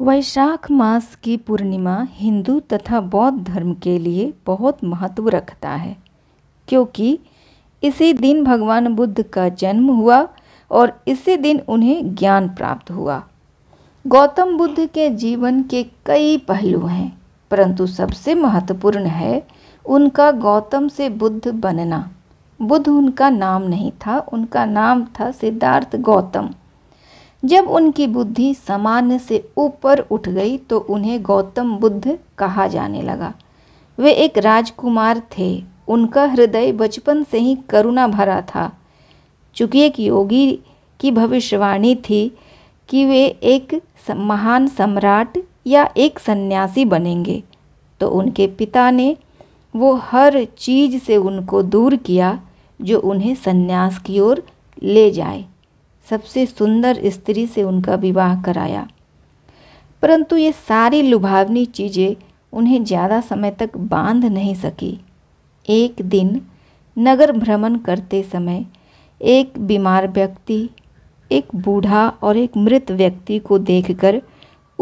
वैशाख मास की पूर्णिमा हिंदू तथा बौद्ध धर्म के लिए बहुत महत्व रखता है क्योंकि इसी दिन भगवान बुद्ध का जन्म हुआ और इसी दिन उन्हें ज्ञान प्राप्त हुआ गौतम बुद्ध के जीवन के कई पहलू हैं परंतु सबसे महत्वपूर्ण है उनका गौतम से बुद्ध बनना बुद्ध उनका नाम नहीं था उनका नाम था सिद्धार्थ गौतम जब उनकी बुद्धि सामान्य से ऊपर उठ गई तो उन्हें गौतम बुद्ध कहा जाने लगा वे एक राजकुमार थे उनका हृदय बचपन से ही करुणा भरा था चूँकि एक योगी की भविष्यवाणी थी कि वे एक महान सम्राट या एक सन्यासी बनेंगे तो उनके पिता ने वो हर चीज़ से उनको दूर किया जो उन्हें सन्यास की ओर ले जाए सबसे सुंदर स्त्री से उनका विवाह कराया परंतु ये सारी लुभावनी चीज़ें उन्हें ज़्यादा समय तक बांध नहीं सकी एक दिन नगर भ्रमण करते समय एक बीमार व्यक्ति एक बूढ़ा और एक मृत व्यक्ति को देखकर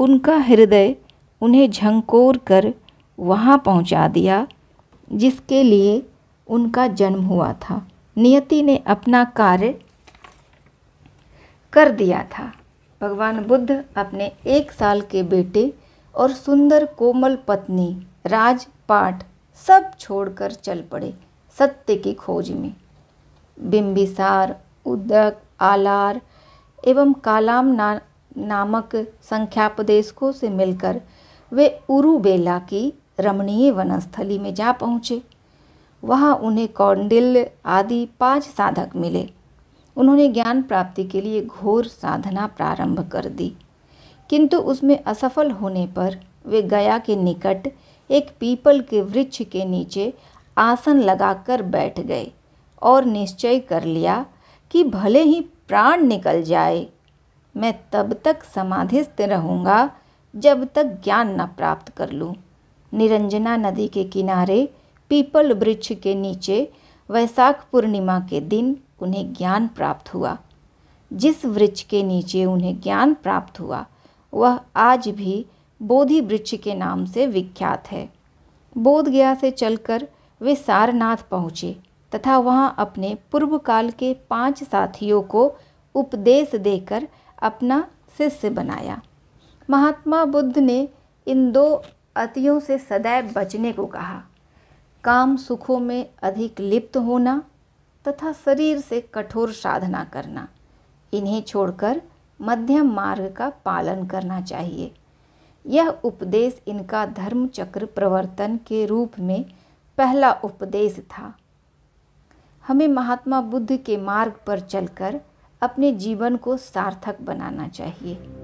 उनका हृदय उन्हें झंकोर कर वहाँ पहुँचा दिया जिसके लिए उनका जन्म हुआ था नियति ने अपना कार्य कर दिया था भगवान बुद्ध अपने एक साल के बेटे और सुंदर कोमल पत्नी राजपाट सब छोड़कर चल पड़े सत्य की खोज में बिंबिसार उदक आलार एवं कालाम ना नामक संख्यापदेशकों से मिलकर वे उरुबेला की रमणीय वनस्थली में जा पहुँचे वहाँ उन्हें कौंडिल्य आदि पांच साधक मिले उन्होंने ज्ञान प्राप्ति के लिए घोर साधना प्रारंभ कर दी किंतु उसमें असफल होने पर वे गया के निकट एक पीपल के वृक्ष के नीचे आसन लगाकर बैठ गए और निश्चय कर लिया कि भले ही प्राण निकल जाए मैं तब तक समाधिस्थ रहूँगा जब तक ज्ञान न प्राप्त कर लूँ निरंजना नदी के किनारे पीपल वृक्ष के नीचे वैशाख पूर्णिमा के दिन उन्हें ज्ञान प्राप्त हुआ जिस वृक्ष के नीचे उन्हें ज्ञान प्राप्त हुआ वह आज भी बोधि वृक्ष के नाम से विख्यात है बोध गया से चलकर वे सारनाथ पहुँचे तथा वहाँ अपने पूर्व काल के पांच साथियों को उपदेश देकर अपना शिष्य बनाया महात्मा बुद्ध ने इन दो अतियों से सदैव बचने को कहा काम सुखों में अधिक लिप्त होना तथा शरीर से कठोर साधना करना इन्हें छोड़कर मध्यम मार्ग का पालन करना चाहिए यह उपदेश इनका धर्म चक्र प्रवर्तन के रूप में पहला उपदेश था हमें महात्मा बुद्ध के मार्ग पर चलकर अपने जीवन को सार्थक बनाना चाहिए